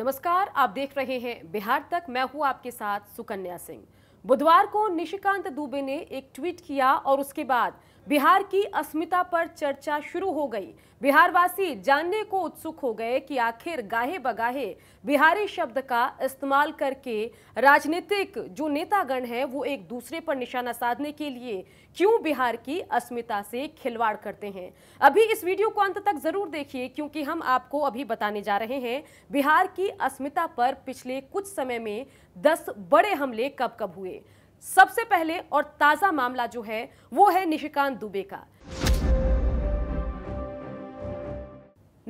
नमस्कार आप देख रहे हैं बिहार तक मैं हूं आपके साथ सुकन्या सिंह बुधवार को निशिकांत दुबे ने एक ट्वीट किया और उसके बाद बिहार की अस्मिता पर चर्चा शुरू हो गई बिहारवासी जानने को उत्सुक हो गए कि आखिर गाहे बगाहे बिहारी शब्द का इस्तेमाल करके राजनीतिक जो नेतागण हैं वो एक दूसरे पर निशाना साधने के लिए क्यों बिहार की अस्मिता से खिलवाड़ करते हैं अभी इस वीडियो को अंत तक जरूर देखिए क्योंकि हम आपको अभी बताने जा रहे हैं बिहार की अस्मिता पर पिछले कुछ समय में दस बड़े हमले कब कब हुए सबसे पहले और ताजा मामला जो है वो है निशिकांत दुबे का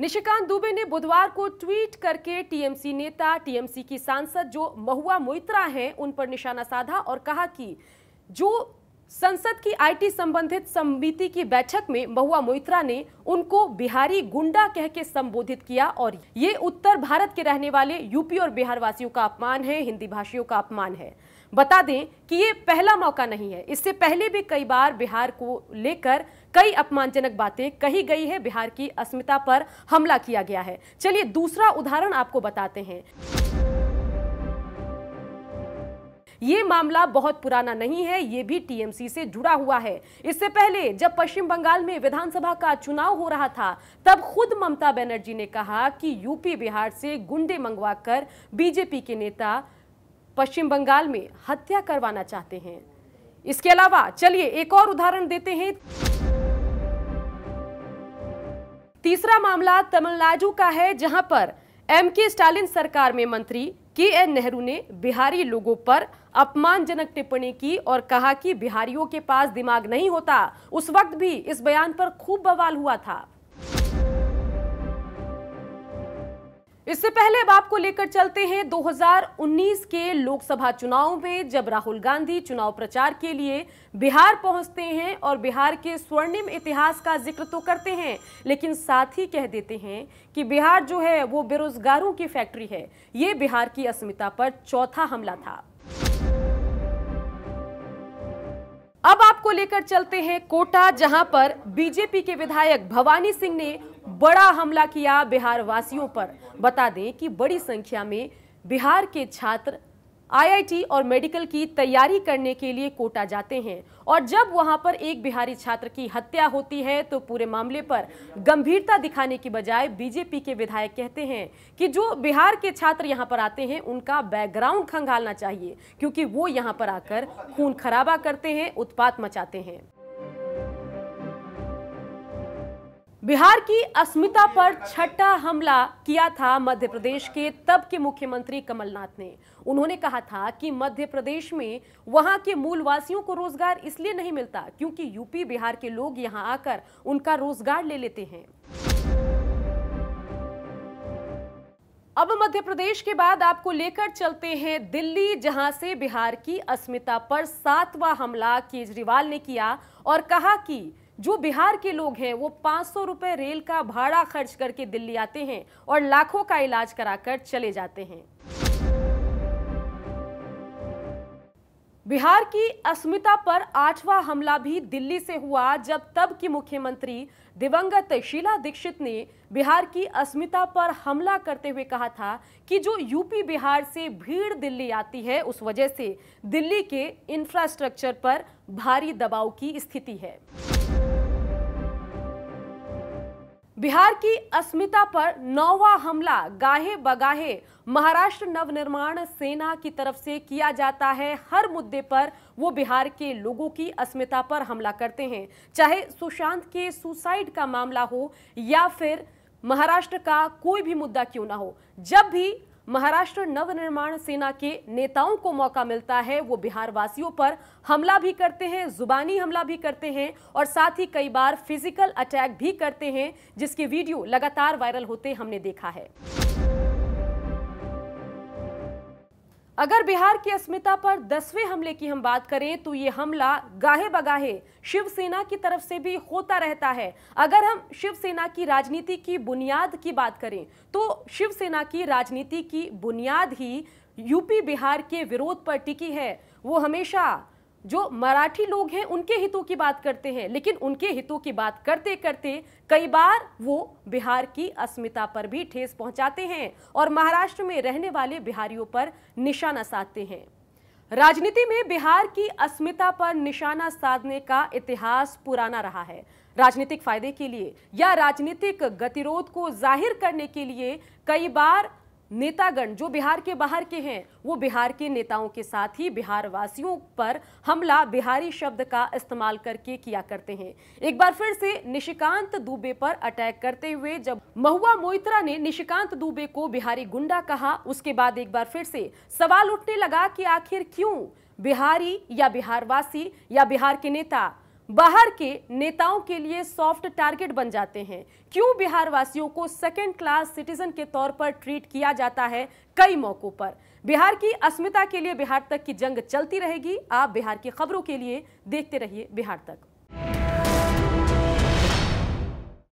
निशिकांत दुबे ने बुधवार को ट्वीट करके टीएमसी नेता टीएमसी की सांसद जो महुआ मोइत्रा हैं उन पर निशाना साधा और कहा कि जो संसद की आईटी संबंधित समिति की बैठक में महुआ मोइत्रा ने उनको बिहारी गुंडा कह के संबोधित किया और ये उत्तर भारत के रहने वाले यूपी और बिहार वासियों का अपमान है हिंदी भाषियों का अपमान है बता दें कि ये पहला मौका नहीं है इससे पहले भी कई बार बिहार को लेकर कई अपमानजनक बातें कही गई है बिहार की अस्मिता पर हमला किया गया है चलिए दूसरा उदाहरण आपको बताते हैं ये मामला बहुत पुराना नहीं है ये भी टीएमसी से जुड़ा हुआ है इससे पहले जब पश्चिम बंगाल में विधानसभा का चुनाव हो रहा था तब खुद ममता बनर्जी ने कहा कि यूपी बिहार से गुंडे मंगवाकर बीजेपी के नेता पश्चिम बंगाल में हत्या करवाना चाहते हैं इसके अलावा चलिए एक और उदाहरण देते हैं तीसरा मामला तमिलनाडु का है जहां पर एम के स्टालिन सरकार में मंत्री के एन नेहरू ने बिहारी लोगों पर अपमानजनक टिप्पणी की और कहा कि बिहारियों के पास दिमाग नहीं होता उस वक्त भी इस बयान पर खूब बवाल हुआ था इससे पहले अब आपको लेकर चलते हैं 2019 के लोकसभा चुनाव में जब राहुल गांधी चुनाव प्रचार के लिए बिहार पहुंचते हैं और बिहार के स्वर्णिम इतिहास का जिक्र तो करते हैं लेकिन साथ ही कह देते हैं कि बिहार जो है वो बेरोजगारों की फैक्ट्री है ये बिहार की अस्मिता पर चौथा हमला था अब आपको लेकर चलते हैं कोटा जहां पर बीजेपी के विधायक भवानी सिंह ने बड़ा हमला किया बिहार वासियों पर बता दें कि बड़ी संख्या में बिहार के छात्र आईआईटी और मेडिकल की तैयारी करने के लिए कोटा जाते हैं और जब वहां पर एक बिहारी छात्र की हत्या होती है तो पूरे मामले पर गंभीरता दिखाने की बजाय बीजेपी के विधायक कहते हैं कि जो बिहार के छात्र यहां पर आते हैं उनका बैकग्राउंड खंगालना चाहिए क्योंकि वो यहां पर आकर खून खराबा करते हैं उत्पात मचाते हैं बिहार की अस्मिता पर छठा हमला किया था मध्य प्रदेश के तब के मुख्यमंत्री कमलनाथ ने उन्होंने कहा था कि मध्य प्रदेश में वहां के मूलवासियों को रोजगार इसलिए नहीं मिलता क्योंकि यूपी बिहार के लोग यहां आकर उनका रोजगार ले लेते हैं अब मध्य प्रदेश के बाद आपको लेकर चलते हैं दिल्ली जहां से बिहार की अस्मिता पर सातवां हमला केजरीवाल ने किया और कहा कि जो बिहार के लोग हैं वो पाँच सौ रेल का भाड़ा खर्च करके दिल्ली आते हैं और लाखों का इलाज कराकर चले जाते हैं बिहार की अस्मिता पर आठवां हमला भी दिल्ली से हुआ जब तब की मुख्यमंत्री दिवंगत शीला दीक्षित ने बिहार की अस्मिता पर हमला करते हुए कहा था कि जो यूपी बिहार से भीड़ दिल्ली आती है उस वजह से दिल्ली के इंफ्रास्ट्रक्चर पर भारी दबाव की स्थिति है बिहार की अस्मिता पर नौवा हमला गाहे बगाहे महाराष्ट्र नवनिर्माण सेना की तरफ से किया जाता है हर मुद्दे पर वो बिहार के लोगों की अस्मिता पर हमला करते हैं चाहे सुशांत के सुसाइड का मामला हो या फिर महाराष्ट्र का कोई भी मुद्दा क्यों ना हो जब भी महाराष्ट्र नवनिर्माण सेना के नेताओं को मौका मिलता है वो बिहार वासियों पर हमला भी करते हैं जुबानी हमला भी करते हैं और साथ ही कई बार फिजिकल अटैक भी करते हैं जिसके वीडियो लगातार वायरल होते हमने देखा है अगर बिहार की अस्मिता पर दसवें हमले की हम बात करें तो ये हमला गाहे बगाहे शिवसेना की तरफ से भी होता रहता है अगर हम शिवसेना की राजनीति की बुनियाद की बात करें तो शिवसेना की राजनीति की बुनियाद ही यूपी बिहार के विरोध पर टिकी है वो हमेशा जो मराठी लोग हैं उनके हितों की बात करते हैं लेकिन उनके हितों की बात करते करते कई बार वो बिहार की अस्मिता पर भी ठेस पहुंचाते हैं और महाराष्ट्र में रहने वाले बिहारियों पर निशाना साधते हैं राजनीति में बिहार की अस्मिता पर निशाना साधने का इतिहास पुराना रहा है राजनीतिक फायदे के लिए या राजनीतिक गतिरोध को जाहिर करने के लिए कई बार नेतागण जो बिहार के बाहर के हैं वो बिहार के नेताओं के साथ ही बिहार वासियों पर हमला बिहारी शब्द का इस्तेमाल करके किया करते हैं एक बार फिर से निशिकांत दुबे पर अटैक करते हुए जब महुआ मोइत्रा ने निशिकांत दुबे को बिहारी गुंडा कहा उसके बाद एक बार फिर से सवाल उठने लगा कि आखिर क्यों बिहारी या बिहारवासी या बिहार के नेता बाहर के नेताओं के लिए सॉफ्ट टारगेट बन जाते हैं क्यों बिहार वासियों को सेकेंड क्लास सिटीजन के तौर पर ट्रीट किया जाता है कई मौकों पर बिहार की अस्मिता के लिए बिहार तक की जंग चलती रहेगी आप बिहार की खबरों के लिए देखते रहिए बिहार तक